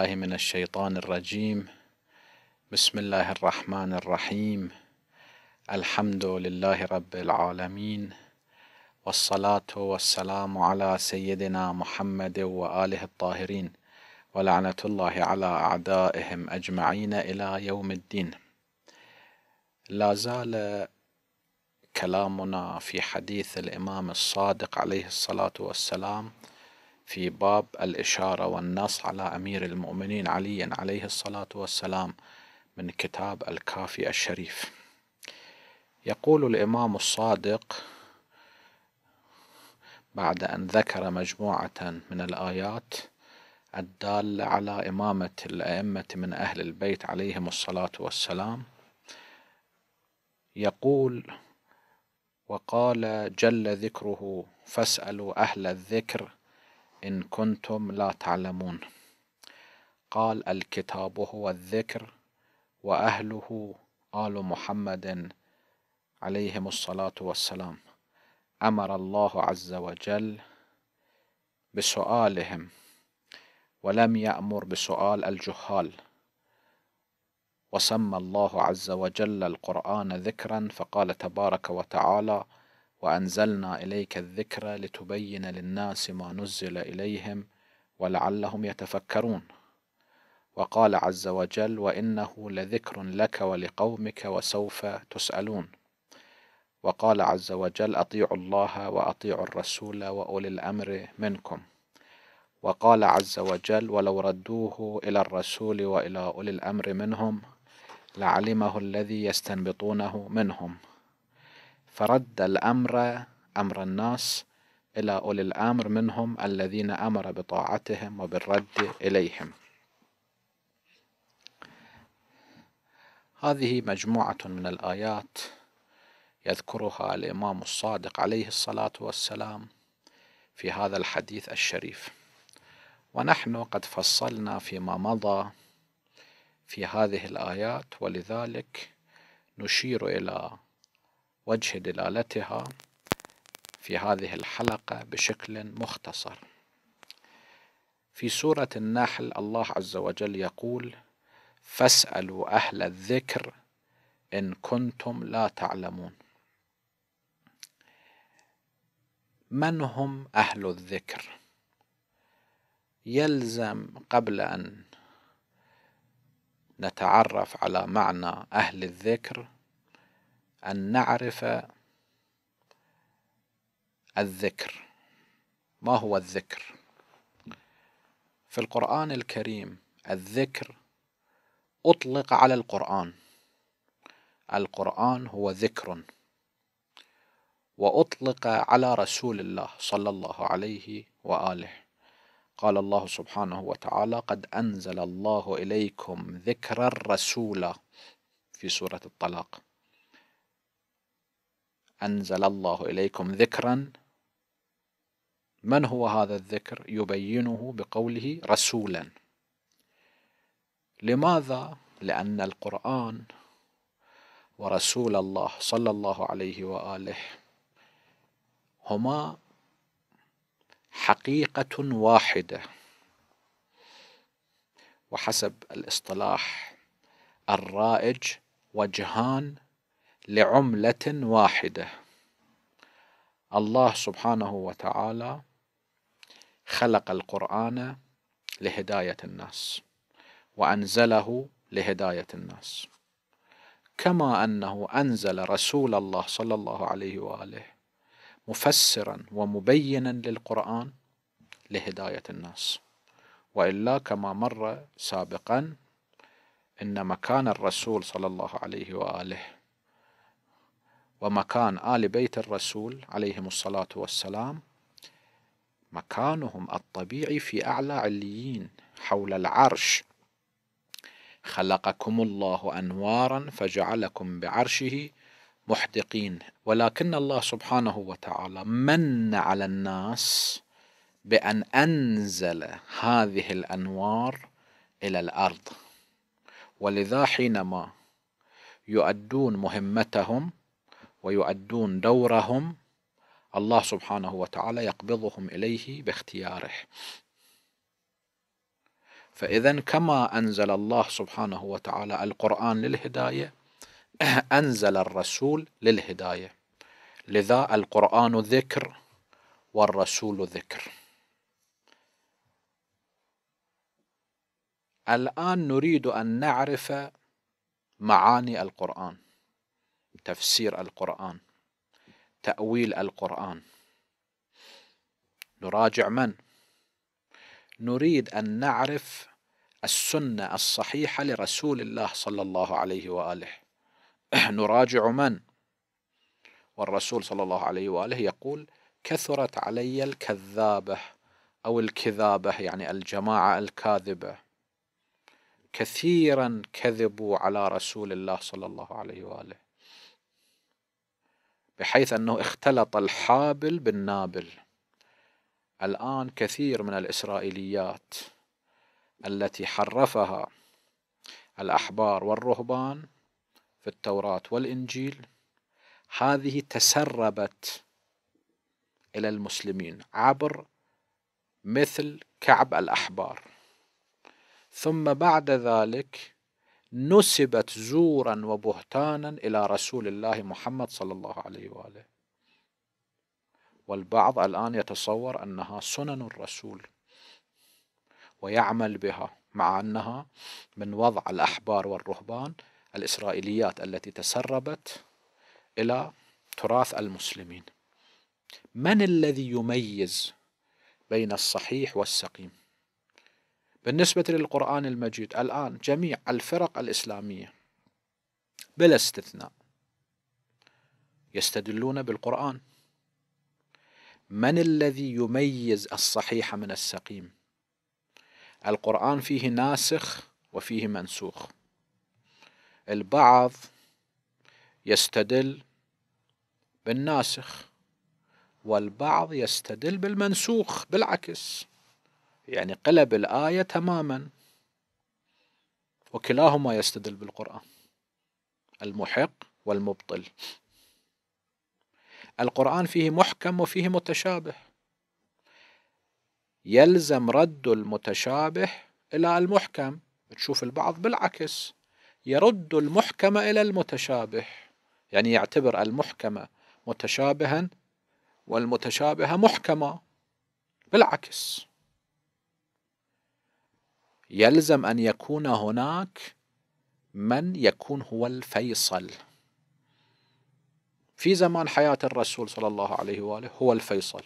بالله من الشيطان الرجيم بسم الله الرحمن الرحيم الحمد لله رب العالمين والصلاة والسلام على سيدنا محمد وآله الطاهرين ولعنة الله على أعدائهم أجمعين إلى يوم الدين لا زال كلامنا في حديث الإمام الصادق عليه الصلاة والسلام في باب الإشارة والنص على أمير المؤمنين علي عليه الصلاة والسلام من كتاب الكافي الشريف يقول الإمام الصادق بعد أن ذكر مجموعة من الآيات الدالة على إمامة الأئمة من أهل البيت عليهم الصلاة والسلام يقول وقال جل ذكره فاسألوا أهل الذكر إن كنتم لا تعلمون قال الكتاب هو الذكر وأهله آل محمد عليهم الصلاة والسلام أمر الله عز وجل بسؤالهم ولم يأمر بسؤال الجهال وسمى الله عز وجل القرآن ذكرا فقال تبارك وتعالى وأنزلنا إليك الذكر لتبين للناس ما نزل إليهم ولعلهم يتفكرون وقال عز وجل وإنه لذكر لك ولقومك وسوف تسألون وقال عز وجل أطيعوا الله وأطيعوا الرسول وأولي الأمر منكم وقال عز وجل ولو ردوه إلى الرسول وإلى أولي الأمر منهم لعلمه الذي يستنبطونه منهم فرد الأمر أمر الناس إلى أولي الأمر منهم الذين أمر بطاعتهم وبالرد إليهم هذه مجموعة من الآيات يذكرها الإمام الصادق عليه الصلاة والسلام في هذا الحديث الشريف ونحن قد فصلنا فيما مضى في هذه الآيات ولذلك نشير إلى وجه دلالتها في هذه الحلقة بشكل مختصر في سورة النحل الله عز وجل يقول فاسألوا أهل الذكر إن كنتم لا تعلمون من هم أهل الذكر يلزم قبل أن نتعرف على معنى أهل الذكر أن نعرف الذكر ما هو الذكر في القرآن الكريم الذكر أطلق على القرآن القرآن هو ذكر وأطلق على رسول الله صلى الله عليه وآله قال الله سبحانه وتعالى قد أنزل الله إليكم ذكر الرسول في سورة الطلاق أنزل الله إليكم ذكرا من هو هذا الذكر يبينه بقوله رسولا لماذا لأن القرآن ورسول الله صلى الله عليه وآله هما حقيقة واحدة وحسب الاصطلاح الرائج وجهان لعملة واحدة الله سبحانه وتعالى خلق القرآن لهداية الناس وأنزله لهداية الناس كما أنه أنزل رسول الله صلى الله عليه وآله مفسرا ومبينا للقرآن لهداية الناس وإلا كما مر سابقا إن مكان الرسول صلى الله عليه وآله ومكان آل بيت الرسول عليهم الصلاة والسلام مكانهم الطبيعي في أعلى عليين حول العرش خلقكم الله أنوارا فجعلكم بعرشه محدقين ولكن الله سبحانه وتعالى من على الناس بأن أنزل هذه الأنوار إلى الأرض ولذا حينما يؤدون مهمتهم ويؤدون دورهم الله سبحانه وتعالى يقبضهم إليه باختياره فإذا كما أنزل الله سبحانه وتعالى القرآن للهداية أنزل الرسول للهداية لذا القرآن ذكر والرسول ذكر الآن نريد أن نعرف معاني القرآن تفسير القرآن تأويل القرآن نراجع من نريد أن نعرف السنة الصحيحة لرسول الله صلى الله عليه وآله نراجع من والرسول صلى الله عليه وآله يقول كثرت علي الكذابة أو الكذابة يعني الجماعة الكاذبة كثيرا كذبوا على رسول الله صلى الله عليه وآله بحيث أنه اختلط الحابل بالنابل الآن كثير من الإسرائيليات التي حرفها الأحبار والرهبان في التوراة والإنجيل هذه تسربت إلى المسلمين عبر مثل كعب الأحبار ثم بعد ذلك نسبت زورا وبهتانا إلى رسول الله محمد صلى الله عليه وآله والبعض الآن يتصور أنها سنن الرسول ويعمل بها مع أنها من وضع الأحبار والرهبان الإسرائيليات التي تسربت إلى تراث المسلمين من الذي يميز بين الصحيح والسقيم بالنسبة للقرآن المجيد الآن جميع الفرق الإسلامية بلا استثناء يستدلون بالقرآن من الذي يميز الصحيح من السقيم القرآن فيه ناسخ وفيه منسوخ البعض يستدل بالناسخ والبعض يستدل بالمنسوخ بالعكس يعني قلب الآية تماما وكلاهما يستدل بالقرآن المحق والمبطل القرآن فيه محكم وفيه متشابه يلزم رد المتشابه إلى المحكم تشوف البعض بالعكس يرد المحكم إلى المتشابه يعني يعتبر المحكم متشابها والمتشابه محكمة بالعكس يلزم أن يكون هناك من يكون هو الفيصل في زمان حياة الرسول صلى الله عليه وآله هو الفيصل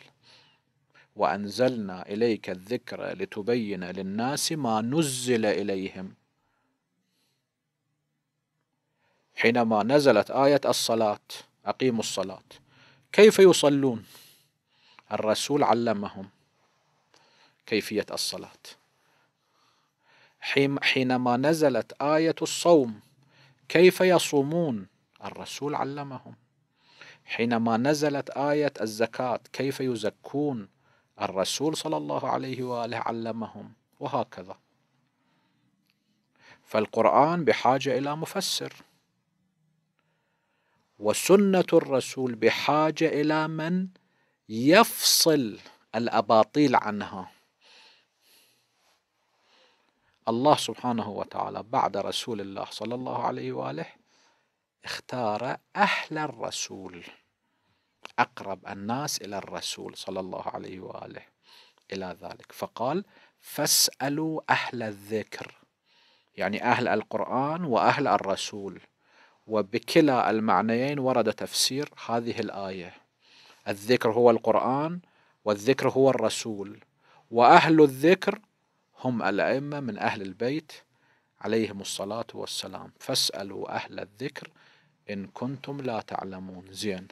وأنزلنا إليك الذكر لتبين للناس ما نزل إليهم حينما نزلت آية الصلاة أقيموا الصلاة كيف يصلون الرسول علمهم كيفية الصلاة حينما نزلت آية الصوم كيف يصومون الرسول علمهم حينما نزلت آية الزكاة كيف يزكون الرسول صلى الله عليه وآله علمهم وهكذا فالقرآن بحاجة إلى مفسر وسنة الرسول بحاجة إلى من يفصل الأباطيل عنها الله سبحانه وتعالى بعد رسول الله صلى الله عليه واله اختار اهل الرسول اقرب الناس الى الرسول صلى الله عليه واله الى ذلك فقال فاسالوا اهل الذكر يعني اهل القران واهل الرسول وبكلا المعنيين ورد تفسير هذه الايه الذكر هو القران والذكر هو الرسول واهل الذكر هم الأئمة من أهل البيت عليهم الصلاة والسلام فاسألوا أهل الذكر إن كنتم لا تعلمون زين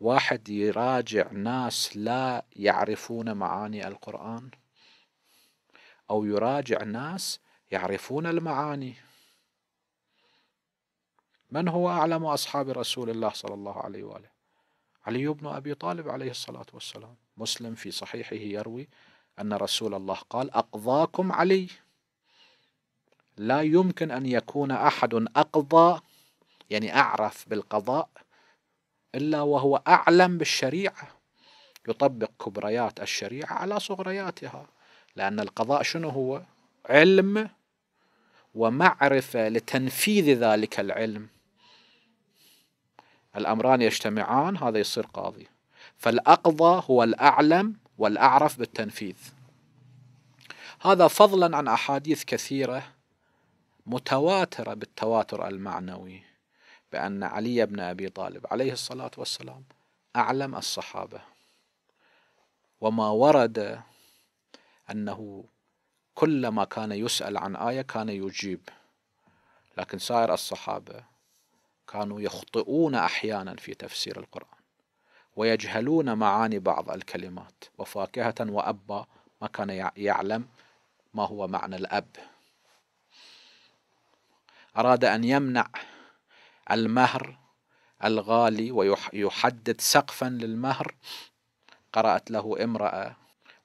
واحد يراجع ناس لا يعرفون معاني القرآن أو يراجع ناس يعرفون المعاني من هو أعلم أصحاب رسول الله صلى الله عليه وآله علي بن أبي طالب عليه الصلاة والسلام مسلم في صحيحه يروي أن رسول الله قال أقضاكم علي لا يمكن أن يكون أحد أقضى يعني أعرف بالقضاء إلا وهو أعلم بالشريعة يطبق كبريات الشريعة على صغرياتها لأن القضاء شنو هو علم ومعرفة لتنفيذ ذلك العلم الأمران يجتمعان هذا يصير قاضي فالأقضى هو الأعلم والأعرف بالتنفيذ هذا فضلا عن أحاديث كثيرة متواترة بالتواتر المعنوي بأن علي بن أبي طالب عليه الصلاة والسلام أعلم الصحابة وما ورد أنه كلما كان يسأل عن آية كان يجيب لكن سائر الصحابة كانوا يخطئون أحيانا في تفسير القرآن ويجهلون معاني بعض الكلمات وفاكهة وأبا ما كان يعلم ما هو معنى الأب أراد أن يمنع المهر الغالي ويحدد سقفا للمهر قرأت له امرأة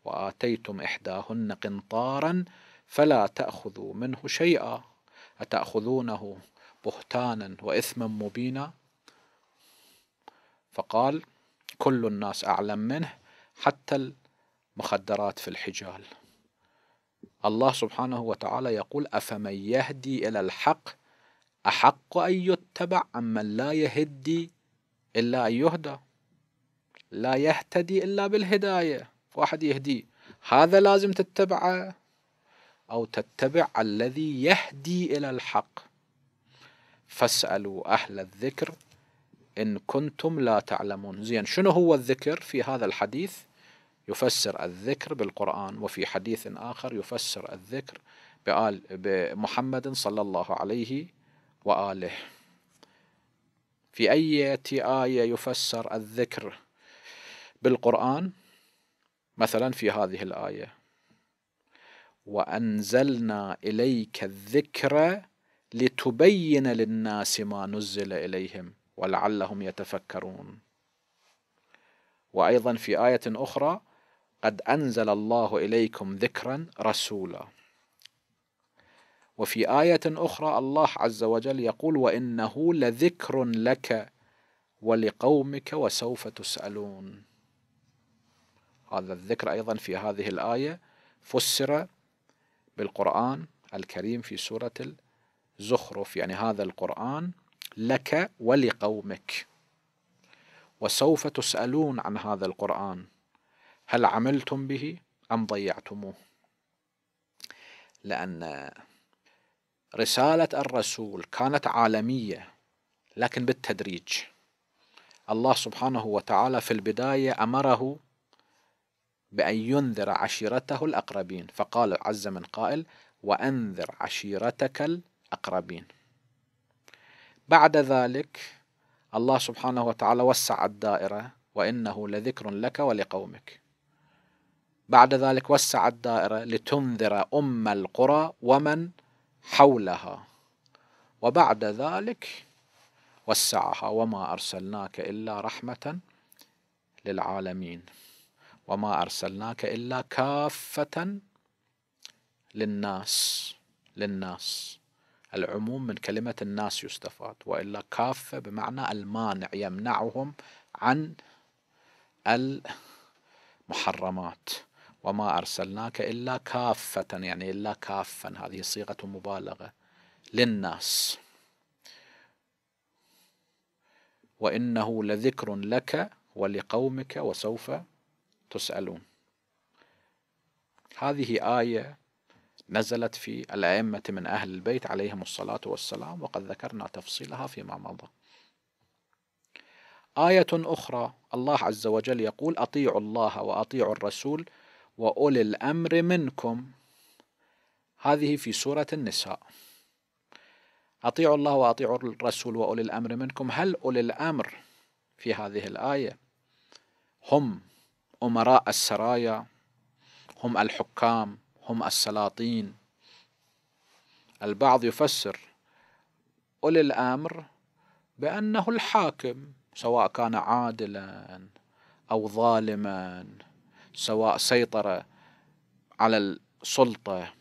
وآتيتم إحداهن قنطارا فلا تأخذوا منه شيئا أتأخذونه بهتانا وإثما مبينا فقال كل الناس أعلم منه حتى المخدرات في الحجال الله سبحانه وتعالى يقول أفمن يهدي إلى الحق أحق أن يتبع أم من لا يهدي إلا أن يهدى لا يهتدي إلا بالهداية واحد يهدي هذا لازم تتبعه أو تتبع الذي يهدي إلى الحق فاسألوا أهل الذكر إن كنتم لا تعلمون زين شنو هو الذكر في هذا الحديث يفسر الذكر بالقرآن وفي حديث آخر يفسر الذكر بآل بمحمد صلى الله عليه وآله في أي آية يفسر الذكر بالقرآن مثلا في هذه الآية وأنزلنا إليك الذكر لتبين للناس ما نزل إليهم ولعلهم يتفكرون وأيضا في آية أخرى قد أنزل الله إليكم ذكرا رسولا وفي آية أخرى الله عز وجل يقول وإنه لذكر لك ولقومك وسوف تسألون هذا الذكر أيضا في هذه الآية فسر بالقرآن الكريم في سورة الزخرف يعني هذا القرآن لك ولقومك وسوف تسالون عن هذا القران هل عملتم به ام ضيعتموه لان رساله الرسول كانت عالميه لكن بالتدريج الله سبحانه وتعالى في البدايه امره بأن ينذر عشيرته الأقربين فقال عز من قائل وأنذر عشيرتك الأقربين بعد ذلك الله سبحانه وتعالى وسع الدائرة وإنه لذكر لك ولقومك بعد ذلك وسع الدائرة لتنذر أم القرى ومن حولها وبعد ذلك وسعها وما أرسلناك إلا رحمة للعالمين وما أرسلناك إلا كافة للناس للناس العموم من كلمة الناس يستفاد وإلا كافة بمعنى المانع يمنعهم عن المحرمات وما أرسلناك إلا كافة يعني إلا كافا هذه صيغة مبالغة للناس وإنه لذكر لك ولقومك وسوف تسألون هذه آية نزلت في الأئمة من أهل البيت عليهم الصلاة والسلام وقد ذكرنا تفصيلها فيما مضى آية أخرى الله عز وجل يقول أطيعوا الله وأطيعوا الرسول وأولي الأمر منكم هذه في سورة النساء أطيعوا الله وأطيعوا الرسول وأولي الأمر منكم هل أولي الأمر في هذه الآية هم أمراء السرايا هم الحكام هم السلاطين البعض يفسر أولي الأمر بأنه الحاكم سواء كان عادلا أو ظالما سواء سيطر على السلطة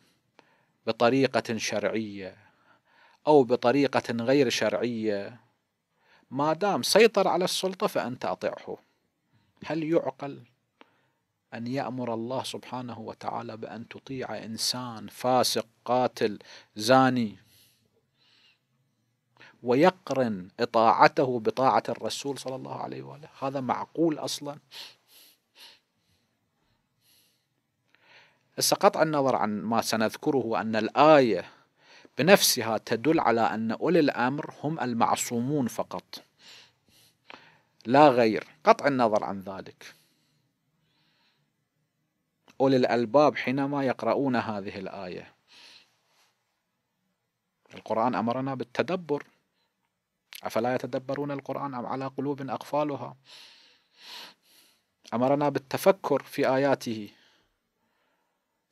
بطريقة شرعية أو بطريقة غير شرعية ما دام سيطر على السلطة فأنت أطعه هل يعقل أن يأمر الله سبحانه وتعالى بأن تطيع إنسان فاسق قاتل زاني ويقرن إطاعته بطاعة الرسول صلى الله عليه وآله هذا معقول أصلا هسه قطع النظر عن ما سنذكره أن الآية بنفسها تدل على أن أولي الأمر هم المعصومون فقط لا غير قطع النظر عن ذلك أولي الألباب حينما يقرؤون هذه الآية القرآن أمرنا بالتدبر أفلا يتدبرون القرآن أم على قلوب أقفالها أمرنا بالتفكر في آياته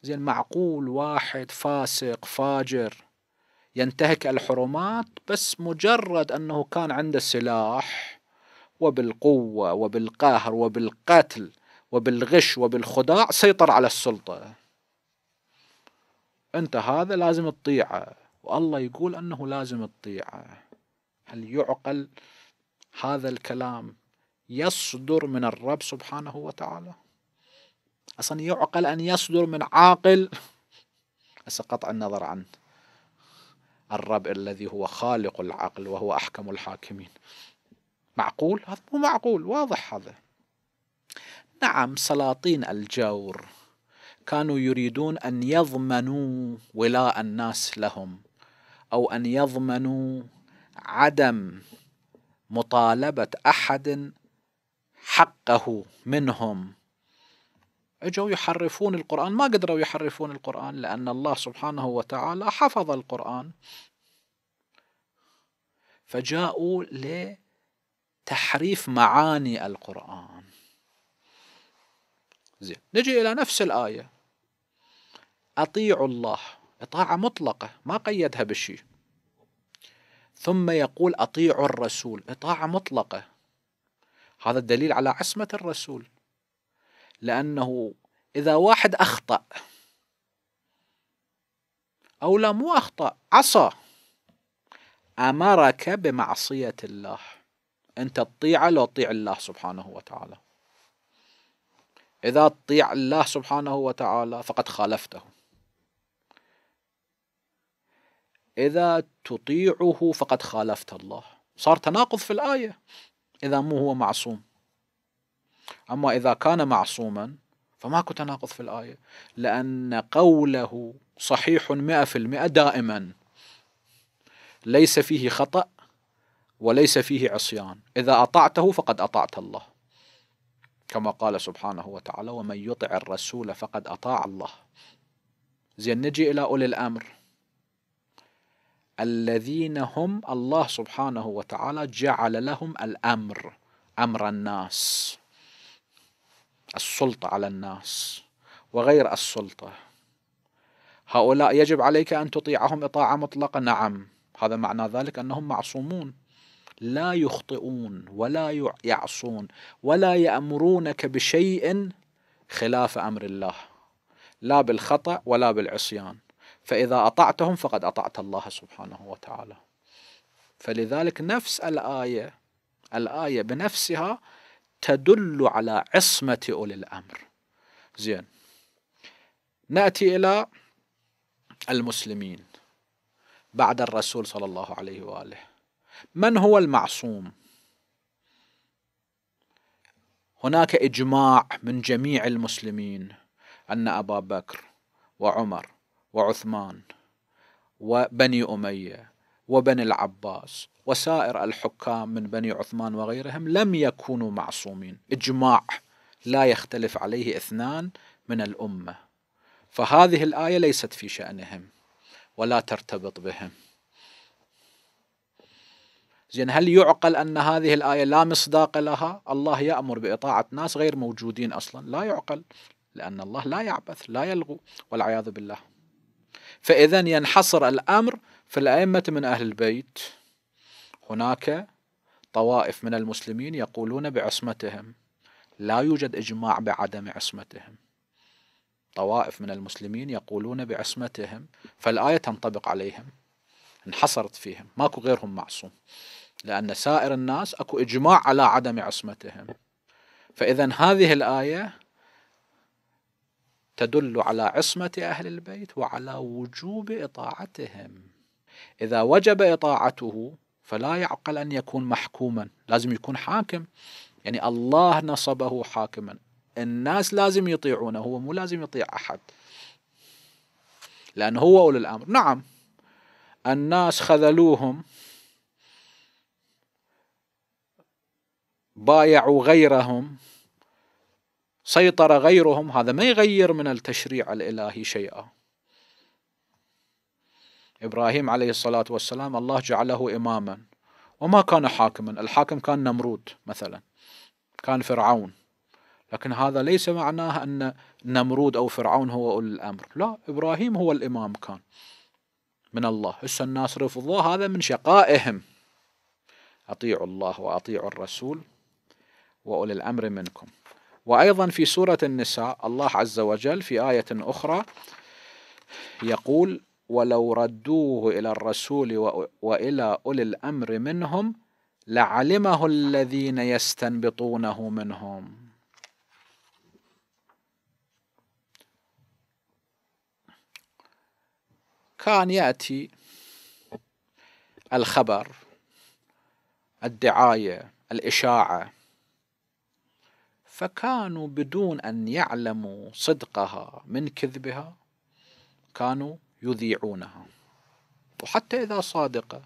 زين معقول واحد فاسق فاجر ينتهك الحرمات بس مجرد أنه كان عنده سلاح وبالقوة وبالقهر وبالقتل وبالغش وبالخداع سيطر على السلطة أنت هذا لازم تطيعه والله يقول أنه لازم تطيعه هل يعقل هذا الكلام يصدر من الرب سبحانه وتعالى أصلا يعقل أن يصدر من عاقل أسقط النظر عن الرب الذي هو خالق العقل وهو أحكم الحاكمين معقول؟ هذا مو معقول واضح هذا نعم سلاطين الجور كانوا يريدون ان يضمنوا ولاء الناس لهم او ان يضمنوا عدم مطالبه احد حقه منهم اجوا يحرفون القران ما قدروا يحرفون القران لان الله سبحانه وتعالى حفظ القران فجاءوا لتحريف معاني القران زين نجي إلى نفس الآية أطيعوا الله إطاعة مطلقة ما قيدها بشيء ثم يقول أطيعوا الرسول إطاعة مطلقة هذا الدليل على عصمة الرسول لأنه إذا واحد أخطأ أو لا مو أخطأ عصى أمرك بمعصية الله أنت تطيعه لو تطيع الله سبحانه وتعالى إذا تطيع الله سبحانه وتعالى فقد خالفته إذا تطيعه فقد خالفت الله صار تناقض في الآية إذا مو هو معصوم أما إذا كان معصوما فماكو تناقض في الآية لأن قوله صحيح مئة في المئة دائما ليس فيه خطأ وليس فيه عصيان إذا أطعته فقد أطعت الله كما قال سبحانه وتعالى ومن يطع الرسول فقد أطاع الله زين نجي إلى أولي الأمر الذين هم الله سبحانه وتعالى جعل لهم الأمر أمر الناس السلطة على الناس وغير السلطة هؤلاء يجب عليك أن تطيعهم إطاعة مطلقة نعم هذا معنى ذلك أنهم معصومون لا يخطئون ولا يعصون ولا يأمرونك بشيء خلاف أمر الله لا بالخطأ ولا بالعصيان فإذا أطعتهم فقد أطعت الله سبحانه وتعالى فلذلك نفس الآية الآية بنفسها تدل على عصمة أولي الأمر زين نأتي إلى المسلمين بعد الرسول صلى الله عليه وآله من هو المعصوم هناك اجماع من جميع المسلمين ان ابا بكر وعمر وعثمان وبني اميه وبني العباس وسائر الحكام من بني عثمان وغيرهم لم يكونوا معصومين اجماع لا يختلف عليه اثنان من الامه فهذه الايه ليست في شانهم ولا ترتبط بهم زين هل يعقل أن هذه الآية لا مصداق لها الله يأمر بإطاعة ناس غير موجودين أصلا لا يعقل لأن الله لا يعبث لا يلغو والعياذ بالله فإذا ينحصر الأمر في الأئمة من أهل البيت هناك طوائف من المسلمين يقولون بعصمتهم لا يوجد إجماع بعدم عصمتهم طوائف من المسلمين يقولون بعصمتهم فالآية تنطبق عليهم انحصرت فيهم ماكو غيرهم معصوم لأن سائر الناس أكو إجماع على عدم عصمتهم فإذا هذه الآية تدل على عصمة أهل البيت وعلى وجوب إطاعتهم إذا وجب إطاعته فلا يعقل أن يكون محكوما لازم يكون حاكم يعني الله نصبه حاكما الناس لازم يطيعونه هو مو لازم يطيع أحد لأن هو أولي الأمر نعم الناس خذلوهم بايعوا غيرهم سيطر غيرهم هذا ما يغير من التشريع الالهي شيئا ابراهيم عليه الصلاه والسلام الله جعله اماما وما كان حاكما الحاكم كان نمرود مثلا كان فرعون لكن هذا ليس معناه ان نمرود او فرعون هو اولي الامر لا ابراهيم هو الامام كان من الله هسه الناس رفضوه هذا من شقائهم اطيعوا الله واطيعوا الرسول وأولي الأمر منكم وأيضا في سورة النساء الله عز وجل في آية أخرى يقول ولو ردوه إلى الرسول وإلى أولي الأمر منهم لعلمه الذين يستنبطونه منهم كان يأتي الخبر الدعاية الإشاعة فكانوا بدون ان يعلموا صدقها من كذبها كانوا يذيعونها وحتى اذا صادقه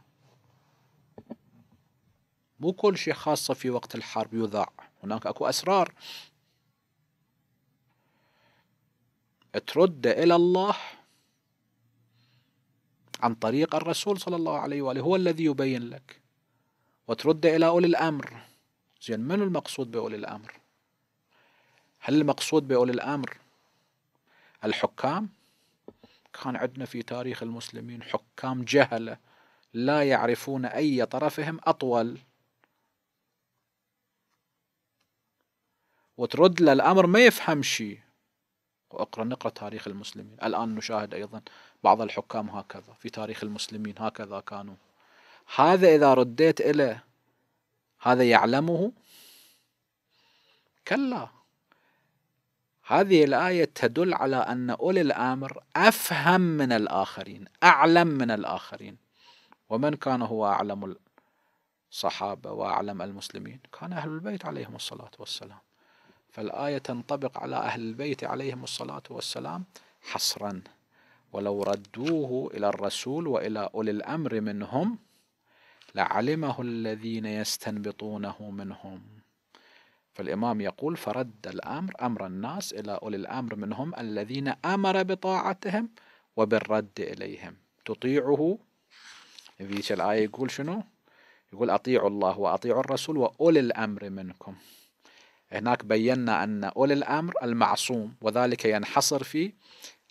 مو كل شيء خاصه في وقت الحرب يذاع هناك اكو اسرار ترد الى الله عن طريق الرسول صلى الله عليه واله هو الذي يبين لك وترد الى اولي الامر زين من المقصود باولي الامر هل المقصود بأولي الأمر الحكام كان عندنا في تاريخ المسلمين حكام جهلة لا يعرفون أي طرفهم أطول وترد له الأمر ما يفهم شيء واقرا نقرا تاريخ المسلمين الآن نشاهد أيضا بعض الحكام هكذا في تاريخ المسلمين هكذا كانوا هذا إذا رديت إليه هذا يعلمه كلا هذه الآية تدل على أن أولي الأمر أفهم من الآخرين أعلم من الآخرين ومن كان هو أعلم الصحابة وأعلم المسلمين كان أهل البيت عليهم الصلاة والسلام فالآية تنطبق على أهل البيت عليهم الصلاة والسلام حصرا ولو ردوه إلى الرسول وإلى أولي الأمر منهم لعلمه الذين يستنبطونه منهم فالإمام يقول فرد الأمر أمر الناس إلى أولي الأمر منهم الذين أمر بطاعتهم وبالرد إليهم تطيعه ذيك الآية يقول شنو يقول أطيعوا الله وأطيعوا الرسول وأولي الأمر منكم هناك بينا أن أولي الأمر المعصوم وذلك ينحصر في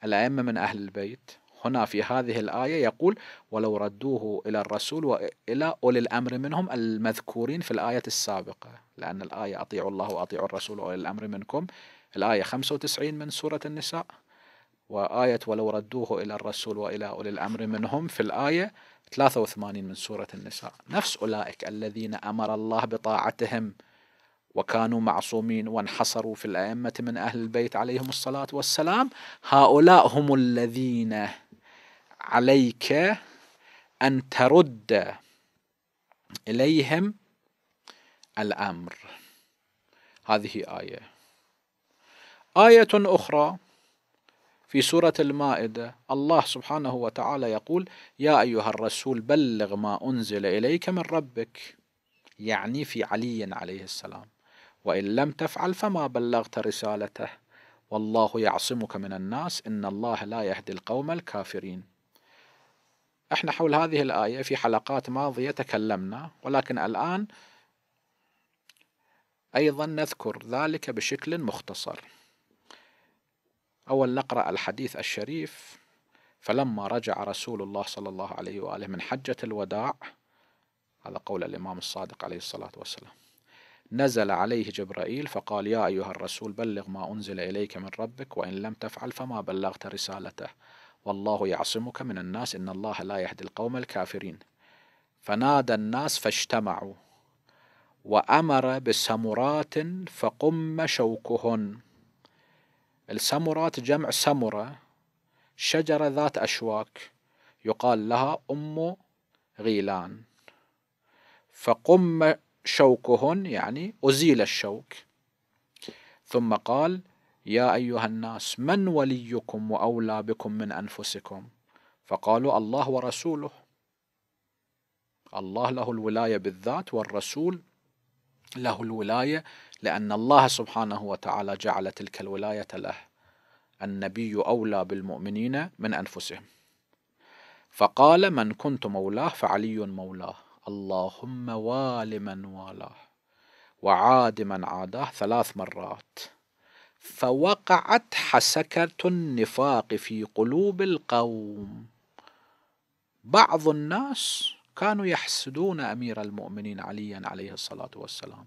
الأئمة من أهل البيت هنا في هذه الآية يقول ولو ردوه إلى الرسول وإلى أولي الأمر منهم المذكورين في الآية السابقة لأن الآية أطيعوا الله وأطيعوا الرسول وأولي الأمر منكم الآية 95 من سورة النساء وآية ولو ردوه إلى الرسول وإلى أولي الأمر منهم في الآية 83 من سورة النساء نفس أولئك الذين أمر الله بطاعتهم وكانوا معصومين وانحصروا في الأئمة من أهل البيت عليهم الصلاة والسلام هؤلاء هم الذين عليك أن ترد إليهم الأمر هذه آية آية أخرى في سورة المائدة الله سبحانه وتعالى يقول يا أيها الرسول بلغ ما أنزل إليك من ربك يعني في علي عليه السلام وإن لم تفعل فما بلغت رسالته والله يعصمك من الناس إن الله لا يهدي القوم الكافرين احنا حول هذه الآية في حلقات ماضية تكلمنا ولكن الآن أيضا نذكر ذلك بشكل مختصر أول نقرأ الحديث الشريف فلما رجع رسول الله صلى الله عليه وآله من حجة الوداع هذا قول الإمام الصادق عليه الصلاة والسلام نزل عليه جبرائيل فقال يا أيها الرسول بلغ ما أنزل إليك من ربك وإن لم تفعل فما بلغت رسالته والله يعصمك من الناس إن الله لا يهدي القوم الكافرين فنادى الناس فاجتمعوا وأمر بسمرات فقم شوكهن السمرات جمع سمرة شجرة ذات أشواك يقال لها أم غيلان فقم شوكهن يعني أزيل الشوك ثم قال يا أيها الناس من وليكم وأولى بكم من أنفسكم فقالوا الله ورسوله الله له الولاية بالذات والرسول له الولاية لأن الله سبحانه وتعالى جعل تلك الولاية له النبي أولى بالمؤمنين من أنفسهم فقال من كنت مولاه فعلي مولاه اللهم وال من والاه وعاد من عاداه ثلاث مرات فوقعت حسكة النفاق في قلوب القوم بعض الناس كانوا يحسدون أمير المؤمنين عليا عليه الصلاة والسلام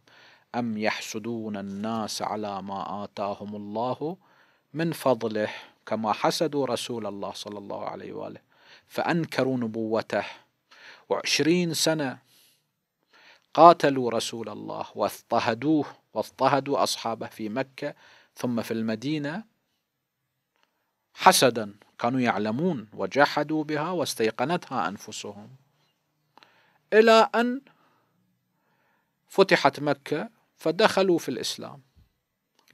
أم يحسدون الناس على ما آتاهم الله من فضله كما حسدوا رسول الله صلى الله عليه وآله فأنكروا نبوته وعشرين سنة قاتلوا رسول الله واضطهدوه واضطهدوا أصحابه في مكة ثم في المدينة حسدا كانوا يعلمون وجحدوا بها واستيقنتها أنفسهم إلى أن فتحت مكة فدخلوا في الإسلام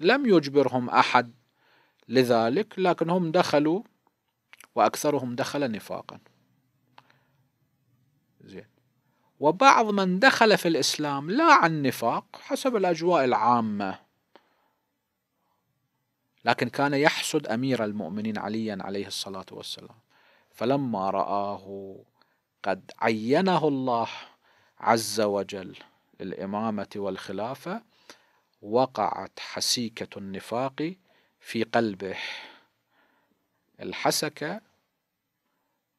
لم يجبرهم أحد لذلك لكن هم دخلوا وأكثرهم دخل نفاقا زين وبعض من دخل في الإسلام لا عن نفاق حسب الأجواء العامة لكن كان يحسد أمير المؤمنين عليا عليه الصلاة والسلام فلما رآه قد عينه الله عز وجل للإمامة والخلافة وقعت حسيكة النفاق في قلبه الحسكة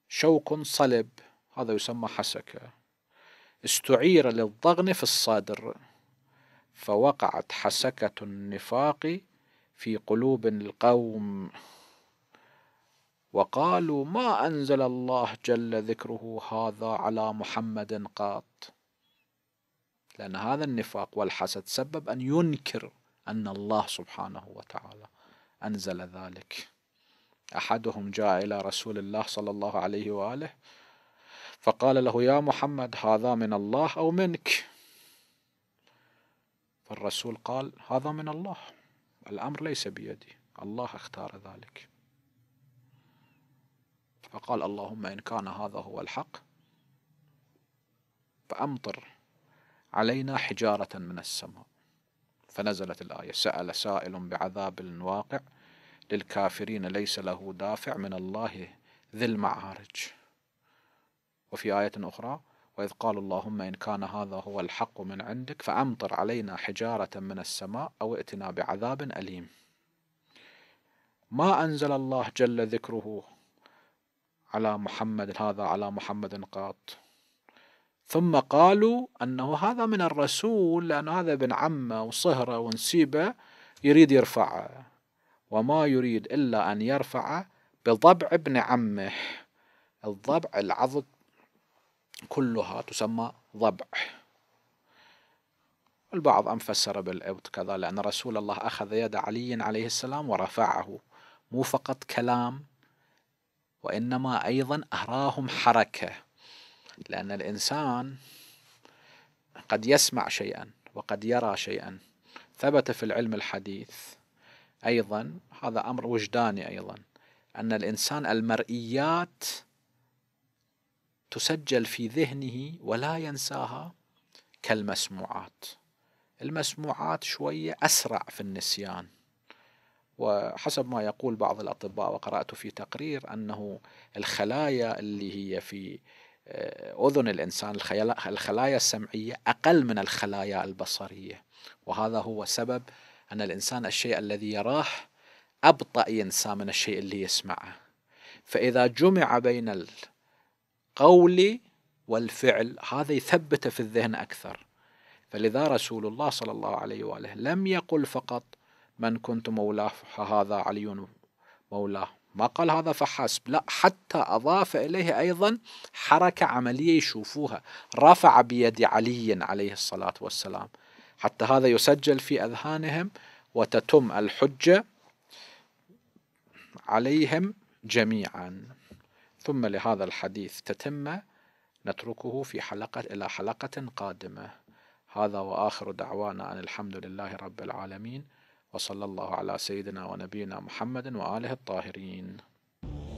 شوك صلب هذا يسمى حسكة استعير للضغن في الصدر فوقعت حسكة النفاق في قلوب القوم وقالوا ما أنزل الله جل ذكره هذا على محمد قط لأن هذا النفاق والحسد سبب أن ينكر أن الله سبحانه وتعالى أنزل ذلك أحدهم جاء إلى رسول الله صلى الله عليه وآله فقال له يا محمد هذا من الله أو منك فالرسول قال هذا من الله الأمر ليس بيدي الله اختار ذلك فقال اللهم إن كان هذا هو الحق فأمطر علينا حجارة من السماء فنزلت الآية سأل سائل بعذاب واقع للكافرين ليس له دافع من الله ذي المعارج وفي آية أخرى وإذ قالوا اللهم إن كان هذا هو الحق من عندك فأمطر علينا حجارة من السماء أو ائتنا بعذاب أليم ما أنزل الله جل ذكره على محمد هذا على محمد قط ثم قالوا أنه هذا من الرسول لأن هذا ابن عمه وصهره ونسيبه يريد يرفعه وما يريد إلا أن يرفعه بضبع ابن عمه الضبع العضد كلها تسمى ضبع البعض أم فسر كذا لأن رسول الله أخذ يد علي عليه السلام ورفعه مو فقط كلام وإنما أيضا أراهم حركة لأن الإنسان قد يسمع شيئا وقد يرى شيئا ثبت في العلم الحديث أيضا هذا أمر وجداني أيضا أن الإنسان المرئيات تسجل في ذهنه ولا ينساها كالمسموعات المسموعات شوية أسرع في النسيان وحسب ما يقول بعض الأطباء وقرأت في تقرير أنه الخلايا اللي هي في آه، أذن الإنسان الخلايا السمعية أقل من الخلايا البصرية وهذا هو سبب أن الإنسان الشيء الذي يراه أبطأ ينسى من الشيء اللي يسمعه فإذا جمع بين قولي والفعل هذا يثبته في الذهن أكثر فلذا رسول الله صلى الله عليه وآله لم يقل فقط من كنت مولاه فهذا علي مولاه ما قال هذا فحسب لا حتى أضاف إليه أيضا حركة عملية يشوفوها رفع بيد علي عليه الصلاة والسلام حتى هذا يسجل في أذهانهم وتتم الحجة عليهم جميعا ثم لهذا الحديث تتمة نتركه في حلقة إلى حلقة قادمة هذا وآخر دعوانا أن الحمد لله رب العالمين وصلى الله على سيدنا ونبينا محمد وآله الطاهرين